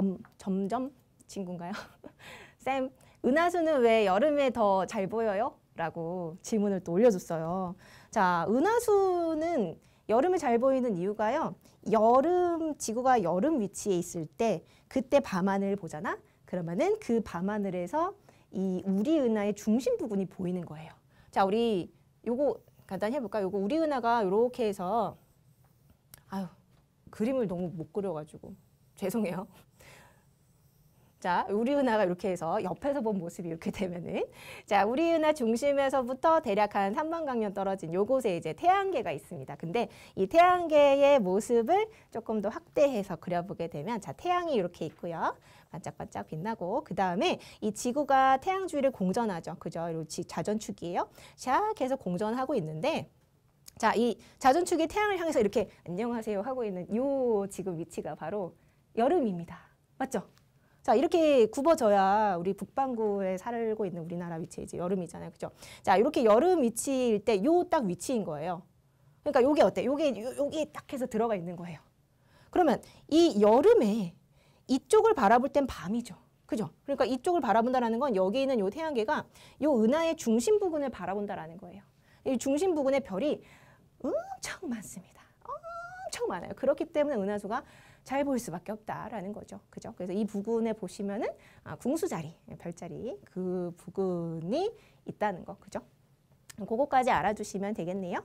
점, 점점 친구인가요? 쌤, 은하수는 왜 여름에 더 잘 보여요? 라고 질문을 또 올려줬어요. 자, 은하수는 여름에 잘 보이는 이유가요. 여름, 지구가 여름 위치에 있을 때 그때 밤하늘 보잖아? 그러면은 그 밤하늘에서 이 우리 은하의 중심 부분이 보이는 거예요. 자, 우리 요거 간단히 해볼까요? 요거 우리 은하가 요렇게 해서 아유, 그림을 너무 못 그려가지고 죄송해요. 자, 우리 은하가 이렇게 해서 옆에서 본 모습이 이렇게 되면은 자, 우리 은하 중심에서부터 대략 한 3만 광년 떨어진 요곳에 이제 태양계가 있습니다. 근데 이 태양계의 모습을 조금 더 확대해서 그려보게 되면 자, 태양이 이렇게 있고요. 반짝반짝 빛나고 그다음에 이 지구가 태양 주위를 공전하죠. 그죠? 이 자전축이에요. 자, 계속 공전하고 있는데 자, 이 자전축이 태양을 향해서 이렇게 안녕하세요 하고 있는 요 지금 위치가 바로 여름입니다. 맞죠? 자 이렇게 굽어져야 우리 북반구에 살고 있는 우리나라 위치이지 여름이잖아요, 그죠? 자 이렇게 여름 위치일 때 요 딱 위치인 거예요. 그러니까 요게 어때? 요게 요, 요게 딱 해서 들어가 있는 거예요. 그러면 이 여름에 이쪽을 바라볼 땐 밤이죠. 그죠? 그러니까 이쪽을 바라본다라는 건 여기 있는 요 태양계가 요 은하의 중심 부분을 바라본다라는 거예요. 이 중심 부분의 별이 엄청 많습니다. 많아요. 그렇기 때문에 은하수가 잘 보일 수밖에 없다라는 거죠. 그죠? 그래서 이 부근에 보시면은 아, 궁수 자리, 예, 별자리 그 부근이 있다는 거, 그죠? 그거까지 알아주시면 되겠네요.